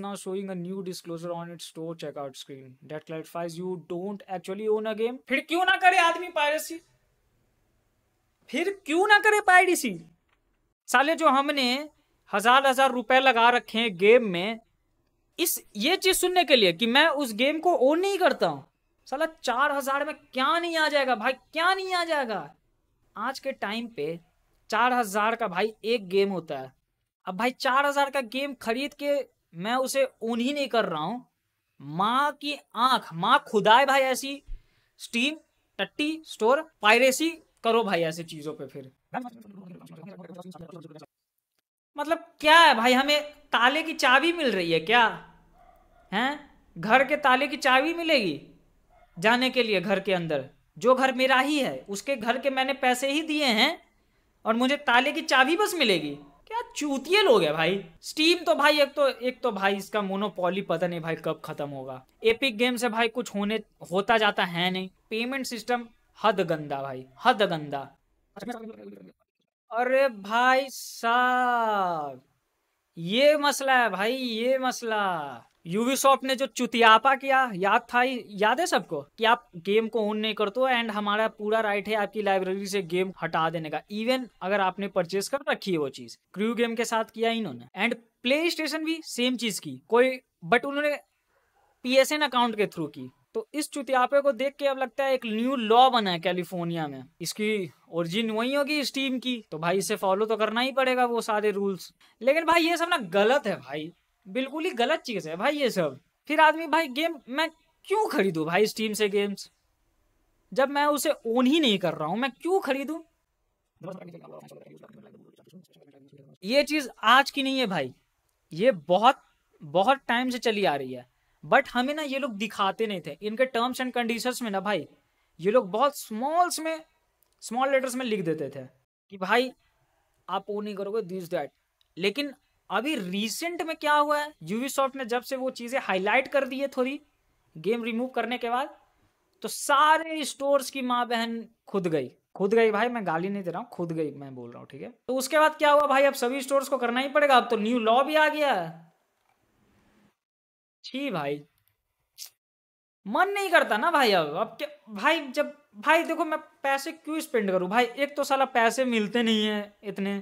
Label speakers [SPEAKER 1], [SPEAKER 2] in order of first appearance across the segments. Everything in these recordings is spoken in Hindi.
[SPEAKER 1] now showing a new disclosure on its store checkout screen that clarifies you don't actually own a game फिर क्यों ना करे आदमी पायरेसी फिर क्यों ना करे पायरेसी साले जो हमने हजार हजार रुपए लगा रखे हैं गेम में इस ये चीज सुनने के लिए कि मैं उस गेम को ओन नहीं करता हूं साला चार हजार में क्या नहीं आ जाएगा भाई क्या नहीं आ जाएगा आज के टाइम पे चार हजार का भाई एक गेम होता है अब भाई चार हजार का गेम खरीद के मैं उसे ऊन ही नहीं कर रहा हूँ माँ की आंख माँ खुदा है भाई ऐसी स्टीम टट्टी स्टोर पायरेसी करो भाई ऐसी चीजों पे फिर मतलब क्या है भाई हमें ताले की चाबी मिल रही है क्या हैं घर के ताले की चाबी मिलेगी जाने के लिए घर के अंदर जो घर मेरा ही है उसके घर के मैंने पैसे ही दिए हैं और मुझे ताले की चाबी बस मिलेगी क्या चूतिए लोग है भाई स्टीम तो भाई एक तो एक तो भाई इसका मोनोपोली पता नहीं भाई कब खत्म होगा एपिक गेम से भाई कुछ होने होता जाता है नहीं पेमेंट सिस्टम हद गंदा भाई हद गंदा अरे भाई साहब ये मसला है भाई ये मसला यूवीसॉफ्ट ने जो चुतियापा किया याद था याद है सबको कि आप गेम को ओन नहीं करते एंड हमारा पूरा राइट है आपकी लाइब्रेरी से गेम हटा देने का इवन अगर आपने परचेज कर रखी है वो चीज क्रू गेम के साथ किया इन्होंने एंड प्ले स्टेशन भी सेम चीज की कोई बट उन्होंने पीएसएन अकाउंट के थ्रू की तो इस चुतियापे को देख के अब लगता है एक न्यू लॉ बना है कैलिफोर्निया में इसकी ओरिजिन वही होगी इस टीम की तो भाई इसे फॉलो तो करना ही पड़ेगा वो सारे रूल्स लेकिन भाई ये सब ना गलत है भाई बिल्कुल ही गलत चीज है भाई ये सब फिर आदमी भाई गेम मैं क्यों खरीदू भाई इस टीम से गेम्स जब मैं उसे ओन ही नहीं कर रहा हूं मैं क्यों खरीदू ये चीज आज की नहीं है भाई ये बहुत बहुत टाइम से चली आ रही है बट हमें ना ये लोग दिखाते नहीं थे इनके टर्म्स एंड कंडीशंस में ना भाई ये लोग बहुत स्मॉल्स में स्मॉल लेटर्स में लिख देते थे कि भाई आप वो नहीं करोगे दिस दैट लेकिन अभी रिसेंट में क्या हुआ है सॉफ्ट ने जब से वो चीज़ें हाईलाइट कर दी है थोड़ी गेम रिमूव करने के बाद तो सारे स्टोर्स की माँ बहन खुद गई खुद गई भाई मैं गाली नहीं दे रहा हूँ खुद गई मैं बोल रहा हूँ ठीक है तो उसके बाद क्या हुआ भाई अब सभी स्टोर्स को करना ही पड़ेगा अब तो न्यू लॉ भी आ गया है छी भाई मन नहीं करता ना भाई अब अब क्या भाई जब भाई देखो मैं पैसे क्यों स्पेंड करूं भाई एक तो साला पैसे मिलते नहीं है इतने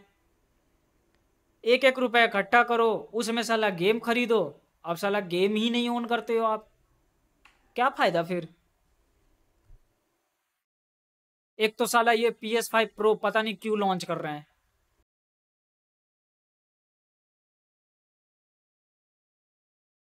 [SPEAKER 1] एक एक रुपया इकट्ठा करो उसमें साला गेम खरीदो अब साला गेम ही नहीं ऑन करते हो आप क्या फायदा फिर एक तो साला ये पी एस फाइव प्रो पता नहीं क्यों लॉन्च कर रहे हैं